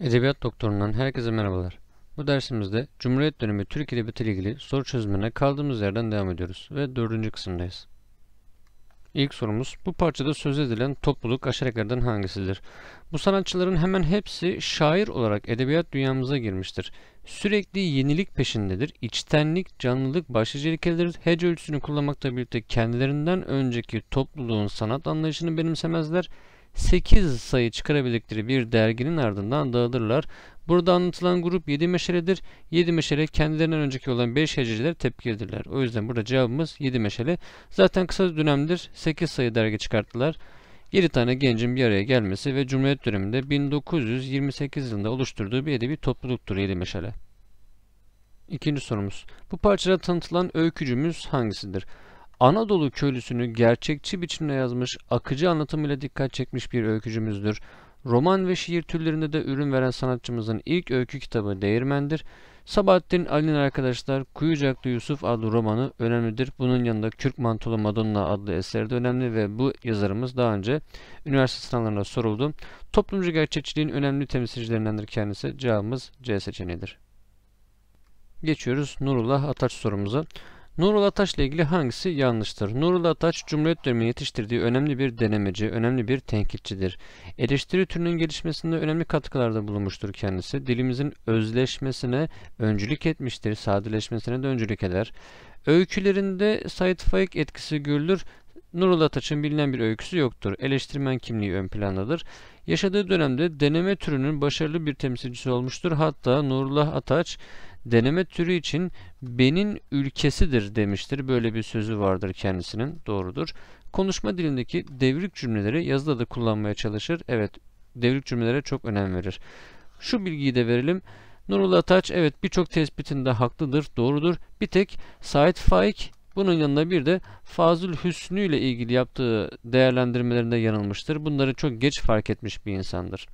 Edebiyat Doktoru'ndan herkese merhabalar. Bu dersimizde Cumhuriyet dönemi Türk Edebiyatı ile ilgili soru çözümüne kaldığımız yerden devam ediyoruz ve dördüncü kısımdayız. İlk sorumuz, bu parçada söz edilen topluluk aşireklerden hangisidir? Bu sanatçıların hemen hepsi şair olarak edebiyat dünyamıza girmiştir. Sürekli yenilik peşindedir, içtenlik, canlılık başlıca ilkelidir, hece ölçüsünü kullanmakla birlikte kendilerinden önceki topluluğun sanat anlayışını benimsemezler, 8 sayı çıkarabildikleri bir derginin ardından dağılırlar. Burada anlatılan grup 7 meşeledir. 7 meşele kendilerinden önceki olan 5 hececiler tepkilidirler. O yüzden burada cevabımız 7 meşale. Zaten kısa dönemdir 8 sayı dergi çıkarttılar. 7 tane gencin bir araya gelmesi ve Cumhuriyet döneminde 1928 yılında oluşturduğu bir edebi topluluktur 7 meşale. İkinci sorumuz. Bu parçada tanıtılan öykücümüz hangisidir? Anadolu köylüsünü gerçekçi biçimde yazmış, akıcı anlatımıyla dikkat çekmiş bir öykücümüzdür. Roman ve şiir türlerinde de ürün veren sanatçımızın ilk öykü kitabı Değirmendir. Sabahattin Ali'nin arkadaşlar Kuyucaklı Yusuf adlı romanı önemlidir. Bunun yanında Kürk Mantolu Madonna adlı eseri de önemli ve bu yazarımız daha önce üniversite sınavlarına soruldu. Toplumcu gerçekçiliğin önemli temsilcilerindendir kendisi. Cevabımız C seçeneğidir. Geçiyoruz Nurullah Ataç sorumuza. Nurullah Ataç ile ilgili hangisi yanlıştır? Nurullah Ataç Cumhuriyet Dönemi yetiştirdiği önemli bir denemeci, önemli bir tenkitçidir. Eleştiri türünün gelişmesinde önemli katkılarda bulunmuştur kendisi. Dilimizin özleşmesine öncülük etmiştir, sadeleşmesine de öncülük eder. Öykülerinde Said Faik etkisi görülür. Nurullah Ataç'ın bilinen bir öyküsü yoktur. Eleştirmen kimliği ön plandadır. Yaşadığı dönemde deneme türünün başarılı bir temsilcisi olmuştur. Hatta Nurullah Ataç deneme türü için benin ülkesidir demiştir. Böyle bir sözü vardır kendisinin. Doğrudur. Konuşma dilindeki devrik cümleleri yazıda da kullanmaya çalışır. Evet, devrik cümlelere çok önem verir. Şu bilgiyi de verelim. Nurullah Ataç evet birçok tespitinde haklıdır, doğrudur. Bir tek Said Faik bunun yanında bir de Fazıl Hüsnü ile ilgili yaptığı değerlendirmelerinde yanılmıştır. Bunları çok geç fark etmiş bir insandır.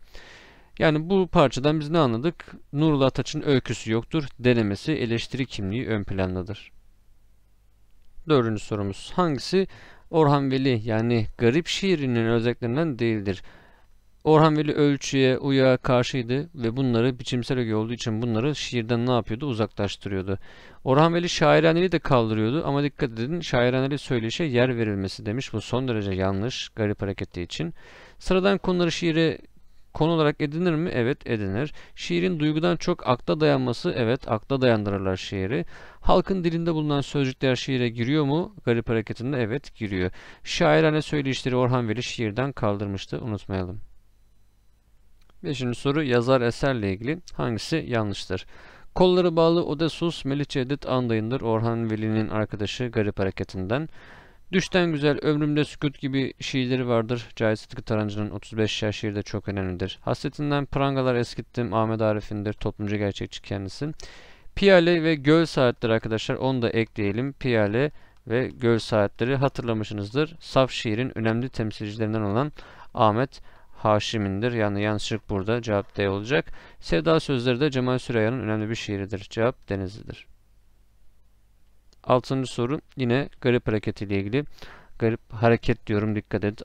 Yani bu parçadan biz ne anladık? Nurullah Ataç'ın öyküsü yoktur. Denemesi, eleştiri kimliği ön plandadır. Dördüncü sorumuz. Hangisi Orhan Veli yani garip şiirinin özelliklerinden değildir? Orhan Veli ölçüye, uya karşıydı ve bunları biçimsel öge olduğu için bunları şiirden ne yapıyordu? Uzaklaştırıyordu. Orhan Veli şairaneliği de kaldırıyordu ama dikkat edin şairaneli söyleşe yer verilmesi demiş. Bu son derece yanlış garip hareketi için. Sıradan konuları şiire Konu olarak edinir mi? Evet edinir. Şiirin duygudan çok akla dayanması evet akla dayandırırlar şiiri. Halkın dilinde bulunan sözcükler şiire giriyor mu? Garip hareketinde evet giriyor. Şairane söyleyişleri Orhan Veli şiirden kaldırmıştı unutmayalım. Beşinci soru yazar eserle ilgili hangisi yanlıştır? Kolları bağlı Odesus Melih Cevdet Andayındır Orhan Veli'nin arkadaşı Garip Hareketinden. Düşten güzel, ömrümde sükut gibi şiirleri vardır. Cahit Sıtkı Tarancı'nın 35 yaş şiiri de çok önemlidir. Hasretinden prangalar eskittim Ahmet Arif'indir. Toplumcu gerçekçi kendisi. Piyale ve göl saatleri arkadaşlar onu da ekleyelim. Piyale ve göl saatleri hatırlamışsınızdır. Saf şiirin önemli temsilcilerinden olan Ahmet Haşim'indir. Yani yanlışlık burada. Cevap D olacak. Sevda sözleri de Cemal Süreyya'nın önemli bir şiiridir. Cevap Denizli'dir. Altıncı soru yine garip hareketi ile ilgili. Garip hareket diyorum dikkat edin.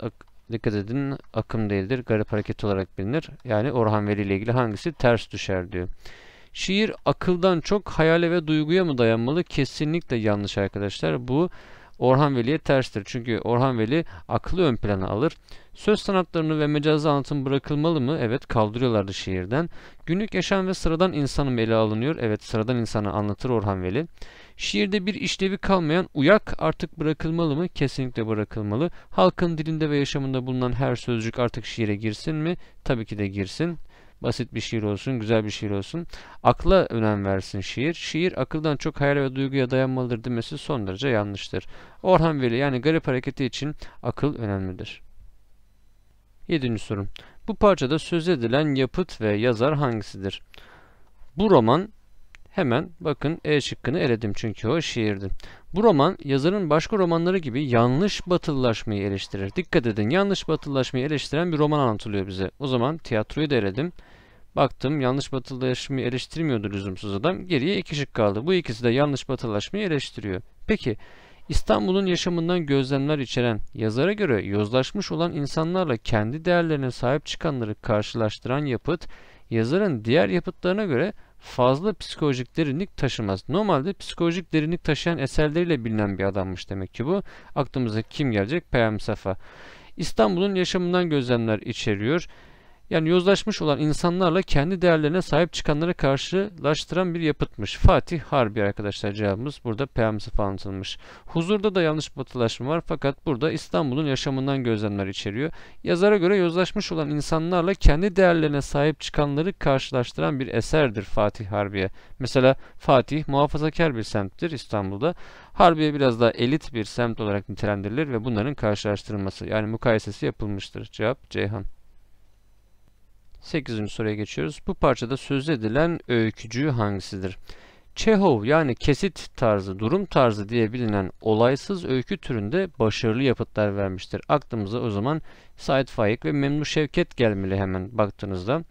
Dikkat edin akım değildir. Garip hareket olarak bilinir. Yani Orhan Veli ile ilgili hangisi ters düşer diyor. Şiir akıldan çok hayale ve duyguya mı dayanmalı? Kesinlikle yanlış arkadaşlar. Bu Orhan Veli'ye terstir. Çünkü Orhan Veli aklı ön plana alır. Söz sanatlarını ve mecazi anlatım bırakılmalı mı? Evet kaldırıyorlardı şiirden. Günlük yaşam ve sıradan insanım ele alınıyor. Evet sıradan insanı anlatır Orhan Veli. Şiirde bir işlevi kalmayan uyak artık bırakılmalı mı? Kesinlikle bırakılmalı. Halkın dilinde ve yaşamında bulunan her sözcük artık şiire girsin mi? Tabii ki de girsin. Basit bir şiir olsun, güzel bir şiir olsun. Akla önem versin şiir. Şiir akıldan çok hayal ve duyguya dayanmalıdır demesi son derece yanlıştır. Orhan Veli yani garip hareketi için akıl önemlidir. 7. sorum. Bu parçada söz edilen yapıt ve yazar hangisidir? Bu roman Hemen bakın E şıkkını eledim çünkü o şiirdi. Bu roman yazarın başka romanları gibi yanlış batılılaşmayı eleştirir. Dikkat edin yanlış batılılaşmayı eleştiren bir roman anlatılıyor bize. O zaman tiyatroyu da eledim. Baktım yanlış batılılaşmayı eleştirmiyordu lüzumsuz adam. Geriye iki şık kaldı. Bu ikisi de yanlış batılılaşmayı eleştiriyor. Peki İstanbul'un yaşamından gözlemler içeren, yazara göre yozlaşmış olan insanlarla kendi değerlerine sahip çıkanları karşılaştıran yapıt, yazarın diğer yapıtlarına göre fazla psikolojik derinlik taşımaz. Normalde psikolojik derinlik taşıyan eserleriyle bilinen bir adammış demek ki bu. Aklımıza kim gelecek? Peyami Safa. İstanbul'un yaşamından gözlemler içeriyor. Yani yozlaşmış olan insanlarla kendi değerlerine sahip çıkanları karşılaştıran bir yapıtmış. Fatih Harbi arkadaşlar cevabımız burada Peygamber'e falan atılmış. Huzurda da yanlış batılaşma var fakat burada İstanbul'un yaşamından gözlemler içeriyor. Yazara göre yozlaşmış olan insanlarla kendi değerlerine sahip çıkanları karşılaştıran bir eserdir Fatih Harbiye. Mesela Fatih muhafazakar bir semttir İstanbul'da. Harbiye biraz daha elit bir semt olarak nitelendirilir ve bunların karşılaştırılması yani mukayesesi yapılmıştır. Cevap Ceyhan. 8. soruya geçiyoruz. Bu parçada söz edilen öykücü hangisidir? Çehov yani kesit tarzı, durum tarzı diye bilinen olaysız öykü türünde başarılı yapıtlar vermiştir. Aklımıza o zaman Said Faik ve Memnu Şevket gelmeli hemen baktığınızda.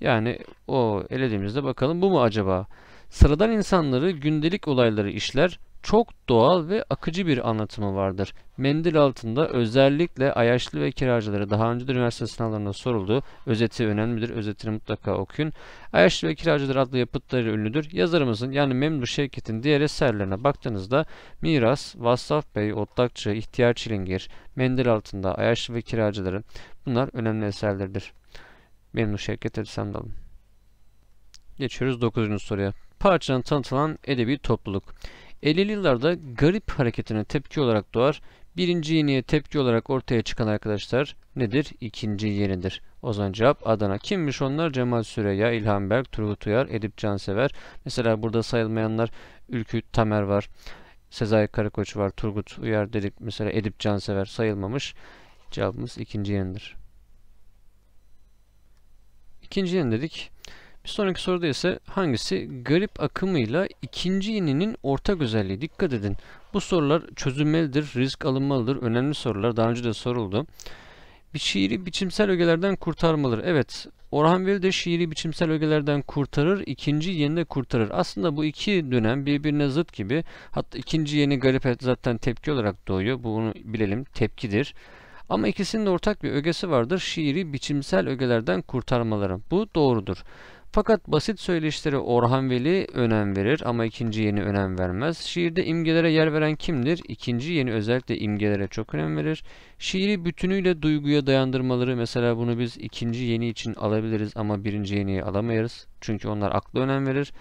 Yani o elediğimizde bakalım bu mu acaba? Sıradan insanları gündelik olayları işler, çok doğal ve akıcı bir anlatımı vardır. Mendil altında özellikle ayaşlı ve Kiracıları daha önce de üniversite sınavlarında soruldu. Özeti önemlidir. Özetini mutlaka okuyun. Ayaşlı ve kiracılar adlı yapıtları ünlüdür. Yazarımızın yani Memdu Şevket'in diğer eserlerine baktığınızda Miras, Vassaf Bey, Otlakçı, İhtiyar Çilingir, Mendil altında ayaşlı ve kiracıların bunlar önemli eserlerdir. Memdu Şevket Edisem Dalım. Geçiyoruz 9. soruya. Parçanın tanıtılan edebi topluluk. 50'li yıllarda garip hareketine tepki olarak doğar. Birinci yeniye tepki olarak ortaya çıkan arkadaşlar nedir? İkinci yenidir. O zaman cevap Adana. Kimmiş onlar? Cemal Süreya, İlhan Berk, Turgut Uyar, Edip Cansever. Mesela burada sayılmayanlar Ülkü Tamer var. Sezai Karakoç var, Turgut Uyar dedik. Mesela Edip Cansever sayılmamış. Cevabımız ikinci yenidir. İkinci yeni dedik. Bir sonraki soruda ise hangisi garip akımıyla ikinci yeninin ortak özelliği? Dikkat edin. Bu sorular çözülmelidir, risk alınmalıdır. Önemli sorular. Daha önce de soruldu. Bir şiiri biçimsel ögelerden kurtarmalıdır. Evet, Orhan Veli de şiiri biçimsel ögelerden kurtarır, ikinci yeni de kurtarır. Aslında bu iki dönem birbirine zıt gibi. Hatta ikinci yeni garip zaten tepki olarak doğuyor. Bunu bilelim, tepkidir. Ama ikisinin de ortak bir ögesi vardır. Şiiri biçimsel ögelerden kurtarmaları. Bu doğrudur. Fakat basit söyleşilere Orhan Veli önem verir ama ikinci yeni önem vermez. Şiirde imgelere yer veren kimdir? İkinci yeni özellikle imgelere çok önem verir. Şiiri bütünüyle duyguya dayandırmaları mesela bunu biz ikinci yeni için alabiliriz ama birinci yeniyi alamayız. Çünkü onlar akla önem verir.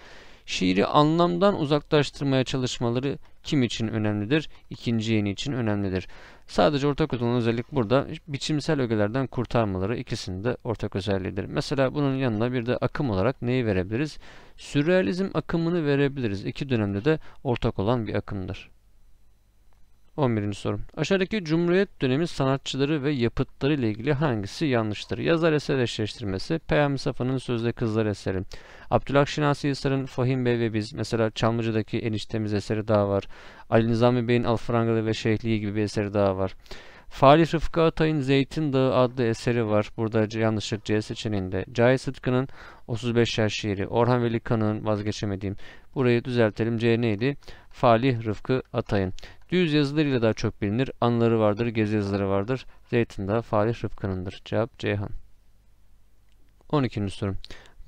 Şiiri anlamdan uzaklaştırmaya çalışmaları kim için önemlidir? İkinci yeni için önemlidir. Sadece ortak olan özellik burada biçimsel ögelerden kurtarmaları ikisinin de ortak özelliğidir. Mesela bunun yanına bir de akım olarak neyi verebiliriz? Sürrealizm akımını verebiliriz. İki dönemde de ortak olan bir akımdır. 11. sorum. Aşağıdaki Cumhuriyet dönemi sanatçıları ve yapıtları ile ilgili hangisi yanlıştır? Yazar eser eşleştirmesi, Peyami Safa'nın Sözde Kızlar eseri, Abdülhak Şinasi Hisar'ın Fahim Bey ve Biz, mesela Çamlıca'daki Eniştemiz eseri daha var, Ali Nizami Bey'in Alfrangalı ve Şehliği gibi bir eseri daha var. Fali Rıfkı Atay'ın Zeytin Dağı adlı eseri var. Burada yanlışlık C seçeneğinde. Cahit Sıtkı'nın 35 yaş şiiri. Orhan Veli Kanık'ın vazgeçemediğim. Burayı düzeltelim. C neydi? Fali Rıfkı Atay'ın. Düz yazılarıyla daha çok bilinir. Anıları vardır, gezi yazıları vardır. Zeytin Dağı Fali Rıfkı'nındır. Cevap Ceyhan. 12. sorum.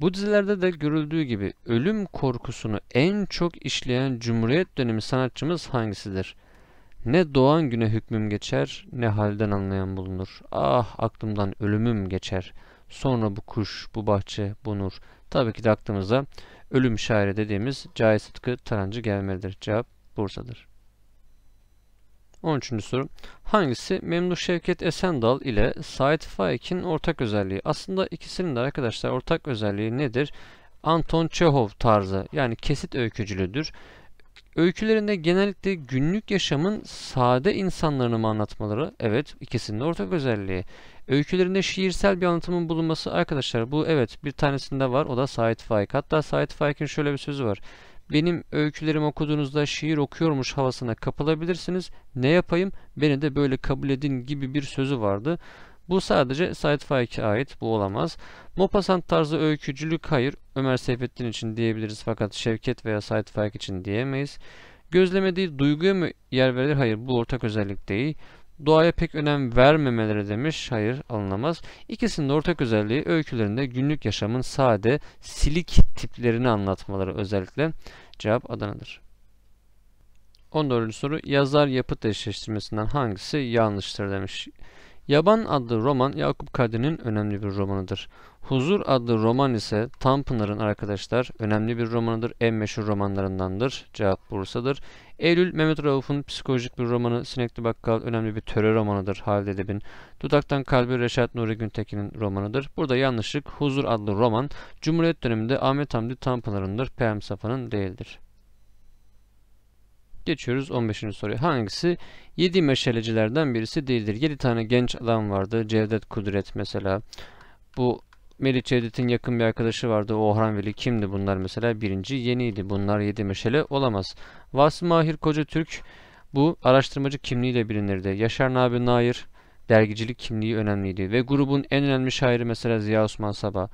Bu dizilerde de görüldüğü gibi ölüm korkusunu en çok işleyen Cumhuriyet dönemi sanatçımız hangisidir? Ne doğan güne hükmüm geçer, ne halden anlayan bulunur. Ah aklımdan ölümüm geçer. Sonra bu kuş, bu bahçe, bu nur. Tabii ki de aklımıza ölüm şairi dediğimiz Cahit Sıtkı Tarancı gelmelidir. Cevap Bursa'dır. 13. soru. Hangisi Memduh Şevket Esendal ile Sait Faik'in ortak özelliği? Aslında ikisinin de arkadaşlar ortak özelliği nedir? Anton Çehov tarzı yani kesit öykücülüdür. Öykülerinde genellikle günlük yaşamın sade insanlarını mı anlatmaları? Evet, ikisinin ortak özelliği. Öykülerinde şiirsel bir anlatımın bulunması arkadaşlar bu evet bir tanesinde var o da Sait Faik. Hatta Sait Faik'in şöyle bir sözü var. Benim öykülerimi okuduğunuzda şiir okuyormuş havasına kapılabilirsiniz. Ne yapayım? Beni de böyle kabul edin gibi bir sözü vardı. Bu sadece Said ait. Bu olamaz. Mopasant tarzı öykücülük hayır. Ömer Seyfettin için diyebiliriz fakat Şevket veya Said Faik için diyemeyiz. Gözlemediği duyguya mı yer verir Hayır. Bu ortak özellik değil. Doğaya pek önem vermemeleri demiş. Hayır alınamaz. İkisinin ortak özelliği öykülerinde günlük yaşamın sade, silik tiplerini anlatmaları özellikle. Cevap Adana'dır. 14. soru yazar yapıt eşleştirmesinden hangisi yanlıştır demiş. Yaban adlı roman Yakup Kadri'nin önemli bir romanıdır. Huzur adlı roman ise Tanpınar'ın arkadaşlar önemli bir romanıdır. En meşhur romanlarındandır. Cevap Bursa'dır. Eylül Mehmet Rauf'un psikolojik bir romanı Sinekli Bakkal önemli bir terör romanıdır Halide Edeb'in. Dudaktan Kalbi Reşat Nuri Güntekin'in romanıdır. Burada yanlışlık Huzur adlı roman Cumhuriyet döneminde Ahmet Hamdi Tanpınar'ındır. PM Safa'nın değildir. Geçiyoruz 15. soruya. Hangisi? 7 meşalecilerden birisi değildir. 7 tane genç adam vardı. Cevdet Kudret mesela. Bu Melih Cevdet'in yakın bir arkadaşı vardı. O Orhan Veli kimdi bunlar mesela? Birinci yeniydi. Bunlar 7 meşale olamaz. Vasım Mahir Koca Türk bu araştırmacı kimliğiyle bilinirdi. Yaşar Nabi Nair dergicilik kimliği önemliydi. Ve grubun en önemli şairi mesela Ziya Osman Sabah.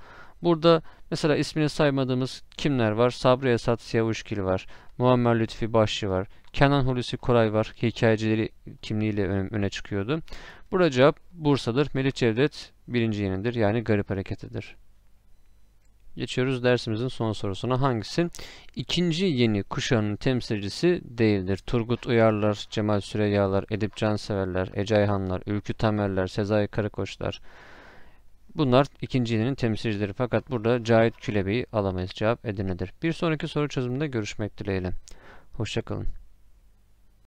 Burada mesela ismini saymadığımız kimler var? Sabri Esat Siyavuşgil var. Muammer Lütfi Başçı var. Kenan Hulusi Koray var. Hikayecileri kimliğiyle öne çıkıyordu. Burada cevap Bursa'dır. Melih Cevdet birinci yenidir. Yani garip hareketidir. Geçiyoruz dersimizin son sorusuna. Hangisi? İkinci yeni kuşağının temsilcisi değildir. Turgut Uyarlar, Cemal Süreyyalar, Edip Canseverler, Ece Ayhanlar, Ülkü Tamerler, Sezai Karakoçlar. Bunlar ikinci yeninin temsilcileri. Fakat burada Cahit Külebi'yi alamayız. Cevap Edirne'dir. Bir sonraki soru çözümünde görüşmek dileğiyle. Hoşçakalın.